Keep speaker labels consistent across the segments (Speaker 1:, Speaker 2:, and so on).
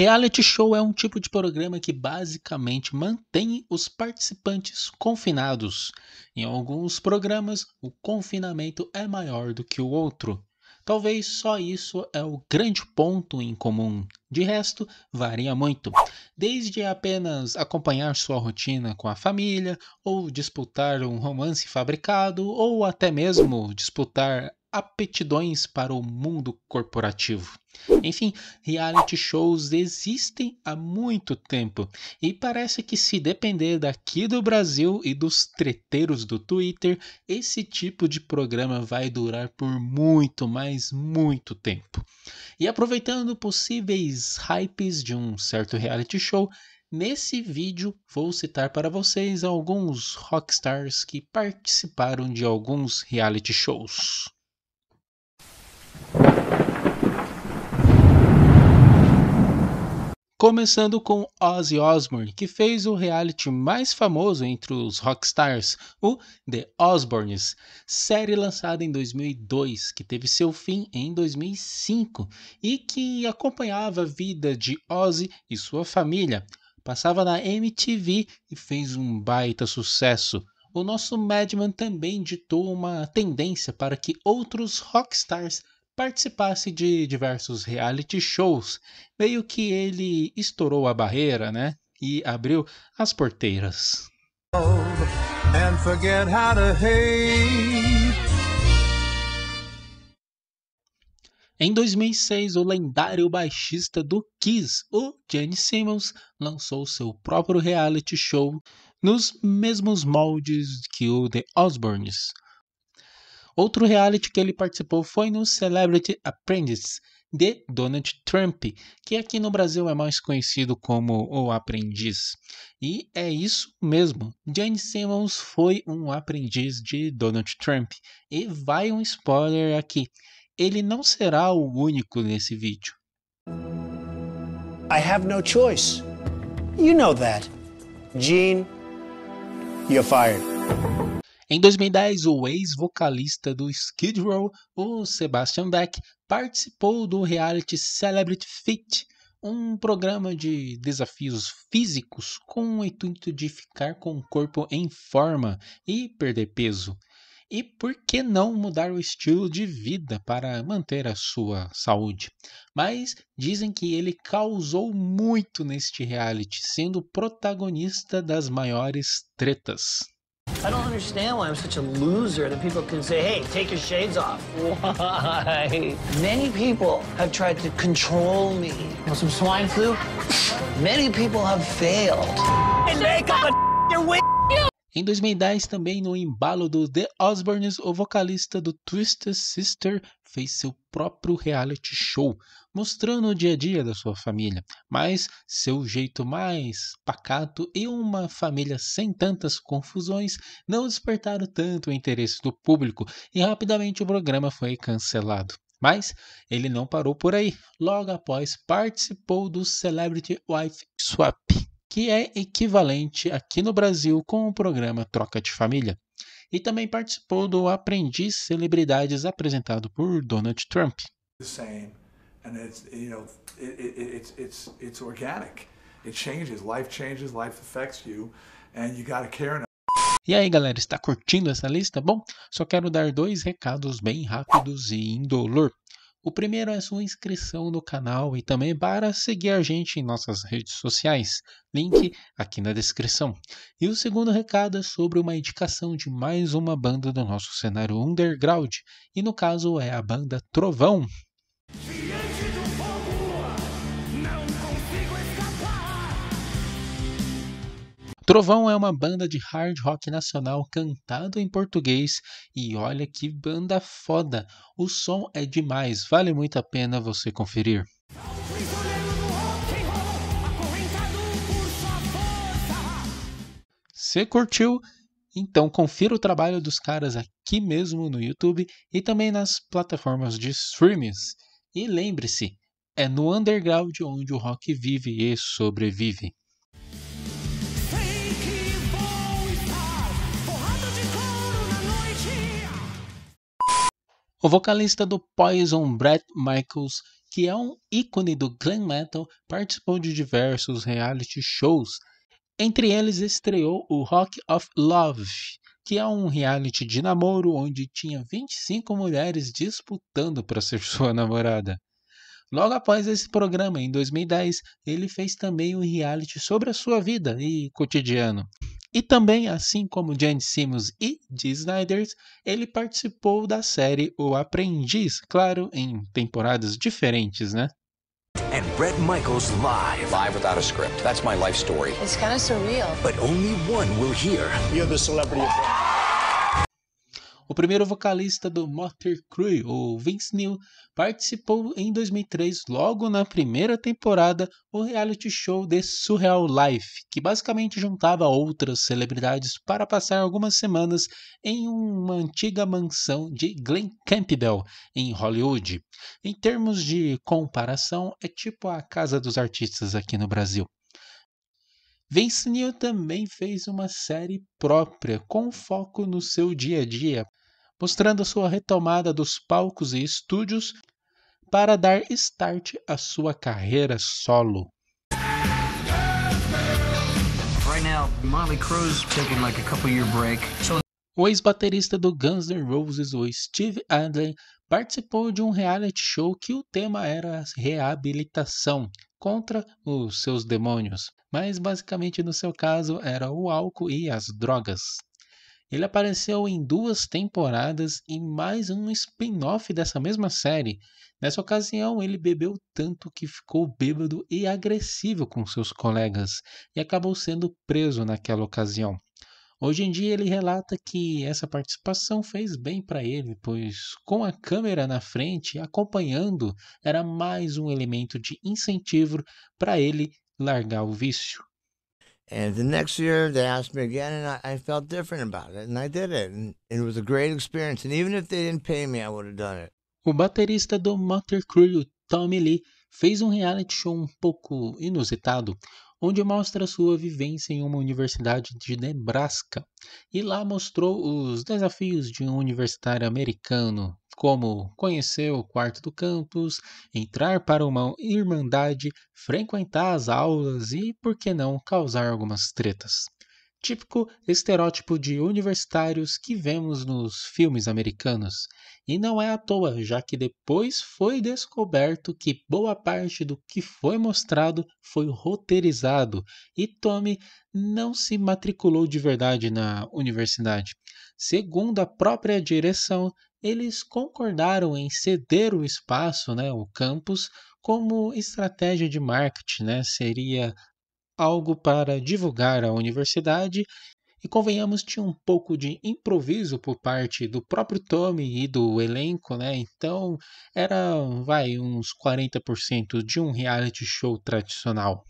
Speaker 1: Reality show é um tipo de programa que basicamente mantém os participantes confinados. Em alguns programas, o confinamento é maior do que o outro. Talvez só isso é o grande ponto em comum. De resto, varia muito. Desde apenas acompanhar sua rotina com a família, ou disputar um romance fabricado, ou até mesmo disputar apetidões para o mundo corporativo. Enfim, reality shows existem há muito tempo e parece que, se depender daqui do Brasil e dos treteiros do Twitter, esse tipo de programa vai durar por muito, mas muito tempo. E aproveitando possíveis hypes de um certo reality show, Nesse vídeo vou citar para vocês alguns rockstars que participaram de alguns reality shows. Começando com Ozzy Osbourne, que fez o reality mais famoso entre os rockstars, o The Osbournes, série lançada em 2002, que teve seu fim em 2005 e que acompanhava a vida de Ozzy e sua família. Passava na MTV e fez um baita sucesso. O nosso Madman também ditou uma tendência para que outros rockstars participasse de diversos reality shows. Meio que ele estourou a barreira, né? E abriu as porteiras. Em 2006, o lendário baixista do Kiss, o Gene Simmons, lançou seu próprio reality show nos mesmos moldes que o The Osbournes. Outro reality que ele participou foi no Celebrity Apprentice de Donald Trump, que aqui no Brasil é mais conhecido como O Aprendiz. E é isso mesmo. Jane Simmons foi um aprendiz de Donald Trump. E vai um spoiler aqui. Ele não será o único nesse vídeo. I have no choice. You know that. Gene, you're fired. Em 2010, o ex-vocalista do Skid Row, o Sebastian Beck, participou do reality Celebrity Fit, um programa de desafios físicos com o intuito de ficar com o corpo em forma e perder peso. E por que não mudar o estilo de vida para manter a sua saúde? Mas dizem que ele causou muito neste reality, sendo protagonista das maiores tretas. I don't understand why I'm such a loser that people can say, hey, take your shades off. Why? Many people have tried to control me. You some swine flu? Many people have failed. And make up a your wig. Em 2010, também no embalo do The Osbournes, o vocalista do Twisted Sister fez seu próprio reality show, mostrando o dia a dia da sua família, mas seu jeito mais pacato e uma família sem tantas confusões não despertaram tanto o interesse do público e rapidamente o programa foi cancelado. Mas ele não parou por aí. Logo após, participou do Celebrity Wife Swap, que é equivalente aqui no Brasil com o programa Troca de Família. E também participou do Aprendiz Celebridades apresentado por Donald Trump. E aí, galera, está curtindo essa lista? Bom, só quero dar dois recados bem rápidos e indolor. O primeiro é sua inscrição no canal e também para seguir a gente em nossas redes sociais, link aqui na descrição. E o segundo recado é sobre uma indicação de mais uma banda do nosso cenário underground, e no caso é a banda Trovão. Trovão é uma banda de hard rock nacional cantado em português e olha que banda foda! O som é demais, vale muito a pena você conferir. Se curtiu? Então confira o trabalho dos caras aqui mesmo no YouTube e também nas plataformas de streams. E lembre-se, é no underground onde o rock vive e sobrevive. O vocalista do Poison, Brett Michaels, que é um ícone do glam metal, participou de diversos reality shows. Entre eles estreou o Rock of Love, que é um reality de namoro onde tinha 25 mulheres disputando para ser sua namorada. Logo após esse programa, em 2010, ele fez também um reality sobre a sua vida e cotidiano. E também, assim como Jane Simmons e Dee Snyder, ele participou da série O Aprendiz, claro, em temporadas diferentes, né? and Brett Michaels live. Live without a script. That's my life story. It's kind of surreal. But only one will hear. You're the celebrity. O primeiro vocalista do Motor Crew, o Vince Neil, participou em 2003, logo na primeira temporada, o reality show The Surreal Life, que basicamente juntava outras celebridades para passar algumas semanas em uma antiga mansão de Glen Campbell, em Hollywood. Em termos de comparação, é tipo a Casa dos Artistas aqui no Brasil. Vince Neil também fez uma série própria, com foco no seu dia a dia, mostrando sua retomada dos palcos e estúdios para dar start à sua carreira solo. O ex-baterista do Guns N' Roses, o Steve Adler, participou de um reality show que o tema era reabilitação contra os seus demônios, mas basicamente no seu caso era o álcool e as drogas. Ele apareceu em duas temporadas e mais um spin-off dessa mesma série. Nessa ocasião, ele bebeu tanto que ficou bêbado e agressivo com seus colegas e acabou sendo preso naquela ocasião. Hoje em dia, ele relata que essa participação fez bem para ele, pois com a câmera na frente, acompanhando, era mais um elemento de incentivo para ele largar o vício. And the next year they asked me again, and I, I, felt different about it, and I did it, and it was a great experience. And even if they didn't pay me, I would have done it. O baterista do Motley Crue, Tommy Lee, fez um reality show um pouco inusitado, onde mostra sua vivência em uma universidade de Nebraska, e lá mostrou os desafios de um universitário americano como conhecer o quarto do campus, entrar para uma irmandade, frequentar as aulas e, por que não, causar algumas tretas. Típico estereótipo de universitários que vemos nos filmes americanos. E não é à toa, já que depois foi descoberto que boa parte do que foi mostrado foi roteirizado e Tommy não se matriculou de verdade na universidade. Segundo a própria direção, eles concordaram em ceder o espaço, né, o campus, como estratégia de marketing, né? Seria algo para divulgar a universidade. E convenhamos, tinha um pouco de improviso por parte do próprio Tommy e do elenco, né? Então era, vai, uns 40% de um reality show tradicional.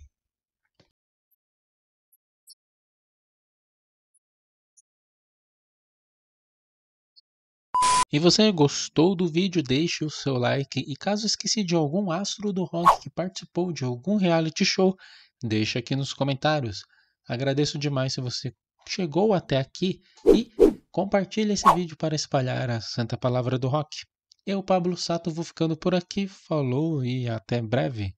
Speaker 1: E você gostou do vídeo? Deixe o seu like. E caso esqueci de algum astro do rock que participou de algum reality show, deixe aqui nos comentários. Agradeço demais se você chegou até aqui e compartilhe esse vídeo para espalhar a santa palavra do rock. Eu, Pablo Sato, vou ficando por aqui. Falou e até breve.